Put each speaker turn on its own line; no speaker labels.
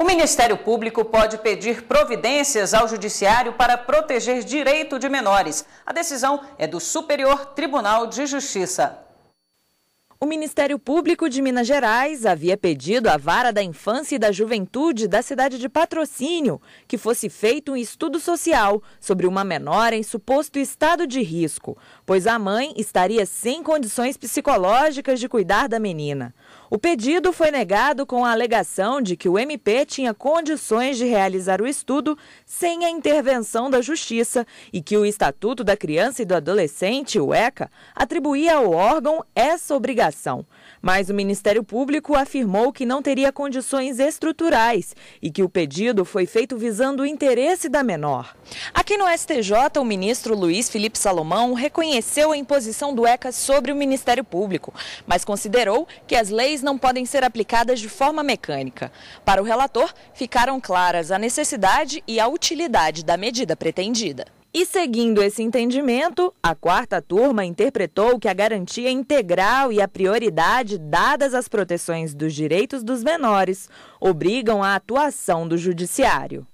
O Ministério Público pode pedir providências ao Judiciário para proteger direito de menores. A decisão é do Superior Tribunal de Justiça.
O Ministério Público de Minas Gerais havia pedido à Vara da Infância e da Juventude da cidade de Patrocínio que fosse feito um estudo social sobre uma menor em suposto estado de risco, pois a mãe estaria sem condições psicológicas de cuidar da menina. O pedido foi negado com a alegação de que o MP tinha condições de realizar o estudo sem a intervenção da Justiça e que o Estatuto da Criança e do Adolescente, o ECA, atribuía ao órgão essa obrigação investigação. Mas o Ministério Público afirmou que não teria condições estruturais e que o pedido foi feito visando o interesse da menor. Aqui no STJ, o ministro Luiz Felipe Salomão reconheceu a imposição do ECA sobre o Ministério Público, mas considerou que as leis não podem ser aplicadas de forma mecânica. Para o relator, ficaram claras a necessidade e a utilidade da medida pretendida. E seguindo esse entendimento, a quarta turma interpretou que a garantia é integral e a prioridade dadas às proteções dos direitos dos menores obrigam a atuação do judiciário.